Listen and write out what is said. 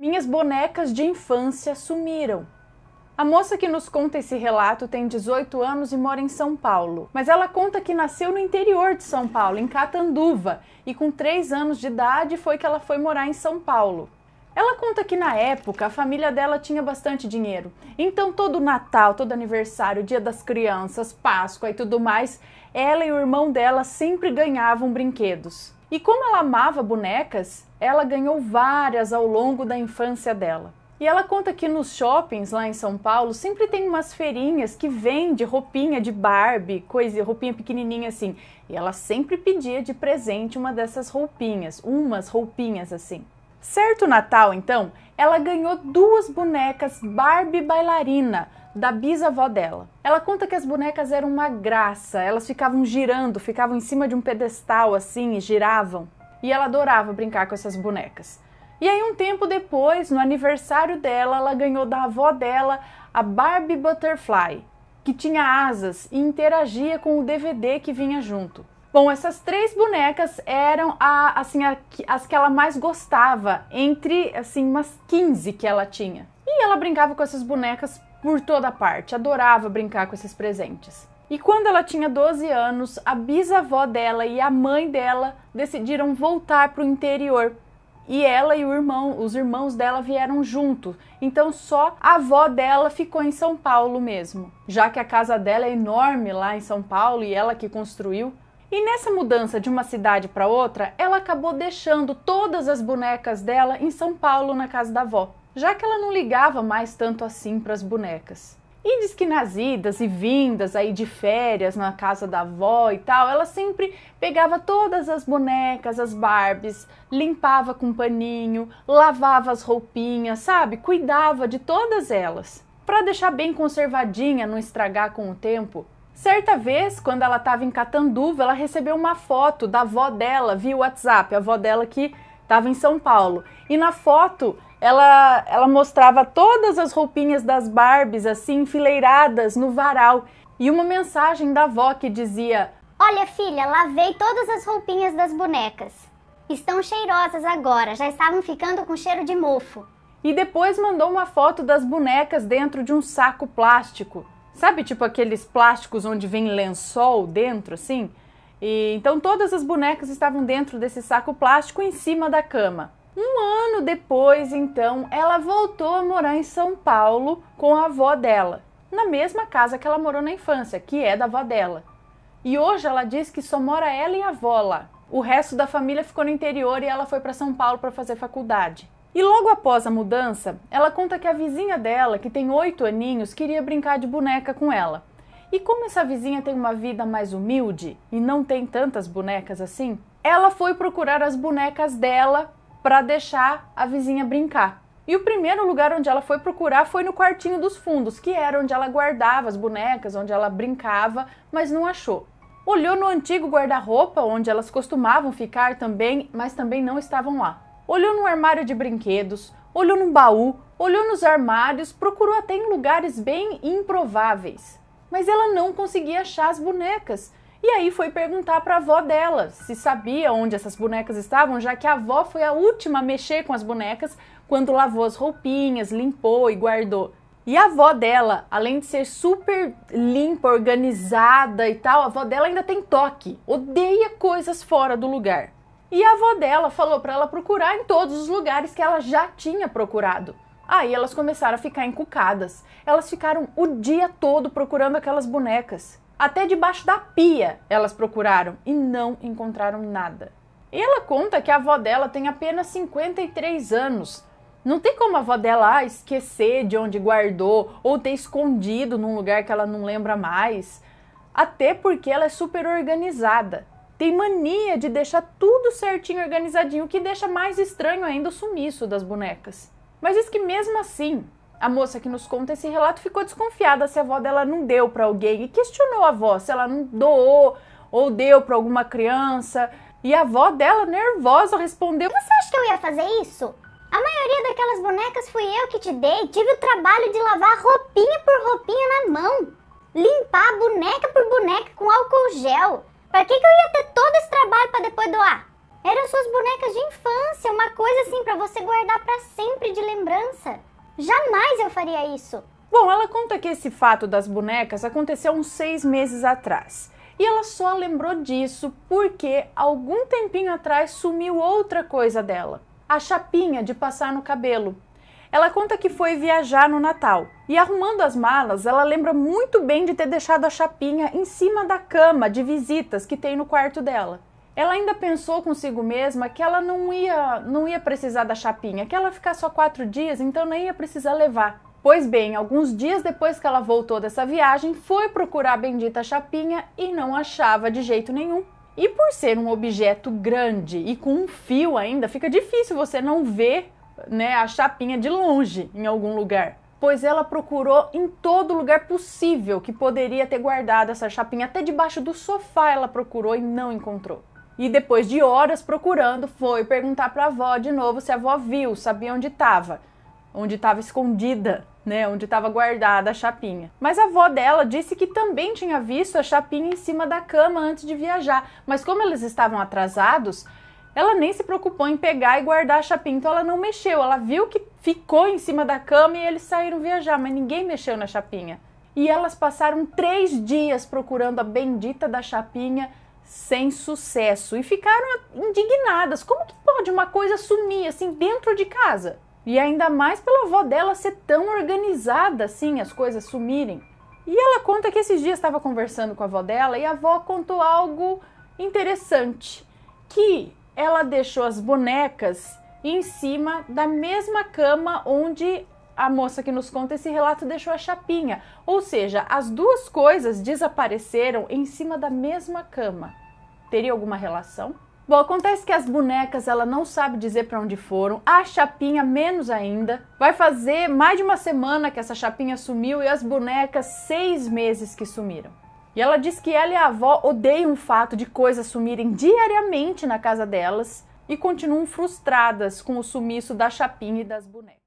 Minhas bonecas de infância sumiram. A moça que nos conta esse relato tem 18 anos e mora em São Paulo, mas ela conta que nasceu no interior de São Paulo, em Catanduva, e com 3 anos de idade foi que ela foi morar em São Paulo. Ela conta que na época a família dela tinha bastante dinheiro, então todo Natal, todo aniversário, Dia das Crianças, Páscoa e tudo mais, ela e o irmão dela sempre ganhavam brinquedos. E como ela amava bonecas, ela ganhou várias ao longo da infância dela. E ela conta que nos shoppings lá em São Paulo sempre tem umas feirinhas que vende roupinha de Barbie, coisa, roupinha pequenininha assim. E ela sempre pedia de presente uma dessas roupinhas, umas roupinhas assim. Certo Natal, então, ela ganhou duas bonecas Barbie bailarina da bisavó dela. Ela conta que as bonecas eram uma graça, elas ficavam girando, ficavam em cima de um pedestal assim giravam. E ela adorava brincar com essas bonecas. E aí, um tempo depois, no aniversário dela, ela ganhou da avó dela a Barbie Butterfly, que tinha asas e interagia com o DVD que vinha junto. Bom, essas três bonecas eram a, assim, a, as que ela mais gostava, entre assim umas 15 que ela tinha. E ela brincava com essas bonecas por toda parte, adorava brincar com esses presentes. E quando ela tinha 12 anos, a bisavó dela e a mãe dela decidiram voltar para o interior. E ela e o irmão, os irmãos dela vieram junto. Então só a avó dela ficou em São Paulo mesmo, já que a casa dela é enorme lá em São Paulo e ela que construiu. E nessa mudança de uma cidade para outra, ela acabou deixando todas as bonecas dela em São Paulo na casa da avó já que ela não ligava mais tanto assim para as bonecas. E diz que nas idas e vindas aí de férias na casa da avó e tal, ela sempre pegava todas as bonecas, as Barbies, limpava com paninho, lavava as roupinhas, sabe? Cuidava de todas elas, para deixar bem conservadinha, não estragar com o tempo. Certa vez, quando ela estava em Catanduva, ela recebeu uma foto da avó dela via WhatsApp, a avó dela que estava em São Paulo. E na foto ela, ela mostrava todas as roupinhas das Barbies, assim, enfileiradas no varal, e uma mensagem da avó que dizia: Olha, filha, lavei todas as roupinhas das bonecas. Estão cheirosas agora, já estavam ficando com cheiro de mofo. E depois mandou uma foto das bonecas dentro de um saco plástico. Sabe, tipo aqueles plásticos onde vem lençol dentro, assim? E, então todas as bonecas estavam dentro desse saco plástico em cima da cama. Um ano depois, então, ela voltou a morar em São Paulo com a avó dela, na mesma casa que ela morou na infância, que é da avó dela. E hoje ela diz que só mora ela e a avó lá. O resto da família ficou no interior e ela foi para São Paulo para fazer faculdade. E logo após a mudança, ela conta que a vizinha dela, que tem oito aninhos, queria brincar de boneca com ela. E como essa vizinha tem uma vida mais humilde e não tem tantas bonecas assim, ela foi procurar as bonecas dela para deixar a vizinha brincar. E o primeiro lugar onde ela foi procurar foi no quartinho dos fundos, que era onde ela guardava as bonecas, onde ela brincava, mas não achou. Olhou no antigo guarda-roupa, onde elas costumavam ficar também, mas também não estavam lá. Olhou no armário de brinquedos, olhou no baú, olhou nos armários, procurou até em lugares bem improváveis. Mas ela não conseguia achar as bonecas e aí foi perguntar para a avó dela se sabia onde essas bonecas estavam, já que a avó foi a última a mexer com as bonecas quando lavou as roupinhas, limpou e guardou. E a avó dela, além de ser super limpa, organizada e tal, a avó dela ainda tem toque, odeia coisas fora do lugar. E a avó dela falou para ela procurar em todos os lugares que ela já tinha procurado. Aí elas começaram a ficar encucadas. Elas ficaram o dia todo procurando aquelas bonecas. Até debaixo da pia elas procuraram e não encontraram nada. E ela conta que a avó dela tem apenas 53 anos. Não tem como a avó dela ah, esquecer de onde guardou ou ter escondido num lugar que ela não lembra mais. Até porque ela é super organizada. Tem mania de deixar tudo certinho organizadinho, o que deixa mais estranho ainda o sumiço das bonecas. Mas diz que mesmo assim, a moça que nos conta esse relato ficou desconfiada se a avó dela não deu para alguém e questionou a avó se ela não doou ou deu para alguma criança. E a avó dela, nervosa, respondeu: Você acha que eu ia fazer isso? A maioria daquelas bonecas fui eu que te dei. Tive o trabalho de lavar roupinha por roupinha na mão, limpar boneca por boneca com álcool gel. Para que, que eu ia ter todo esse trabalho para depois doar? Eram suas bonecas de infância, uma coisa assim para você guardar para sempre de lembrança. Jamais eu faria isso! Bom, ela conta que esse fato das bonecas aconteceu uns seis meses atrás. E ela só lembrou disso porque algum tempinho atrás sumiu outra coisa dela: a chapinha de passar no cabelo. Ela conta que foi viajar no Natal e, arrumando as malas, ela lembra muito bem de ter deixado a chapinha em cima da cama de visitas que tem no quarto dela. Ela ainda pensou consigo mesma que ela não ia, não ia precisar da chapinha, que ela ficar só quatro dias, então nem ia precisar levar. Pois bem, alguns dias depois que ela voltou dessa viagem, foi procurar a bendita chapinha e não achava de jeito nenhum. E por ser um objeto grande e com um fio ainda, fica difícil você não ver né, a chapinha de longe em algum lugar. Pois ela procurou em todo lugar possível que poderia ter guardado essa chapinha, até debaixo do sofá ela procurou e não encontrou. E depois de horas procurando, foi perguntar para a avó de novo se a avó viu, sabia onde estava, onde estava escondida, né, onde estava guardada a chapinha. Mas a avó dela disse que também tinha visto a chapinha em cima da cama antes de viajar, mas como eles estavam atrasados, ela nem se preocupou em pegar e guardar a chapinha, então ela não mexeu. Ela viu que ficou em cima da cama e eles saíram viajar, mas ninguém mexeu na chapinha. E elas passaram três dias procurando a bendita da chapinha sem sucesso e ficaram indignadas. Como que pode uma coisa sumir assim dentro de casa? E ainda mais pela avó dela ser tão organizada assim, as coisas sumirem. E ela conta que esses dias estava conversando com a avó dela e a avó contou algo interessante, que ela deixou as bonecas em cima da mesma cama onde a moça que nos conta esse relato deixou a chapinha. Ou seja, as duas coisas desapareceram em cima da mesma cama. Teria alguma relação? Bom, acontece que as bonecas ela não sabe dizer para onde foram, a chapinha menos ainda. Vai fazer mais de uma semana que essa chapinha sumiu e as bonecas seis meses que sumiram. E ela diz que ela e a avó odeiam o fato de coisas sumirem diariamente na casa delas e continuam frustradas com o sumiço da chapinha e das bonecas.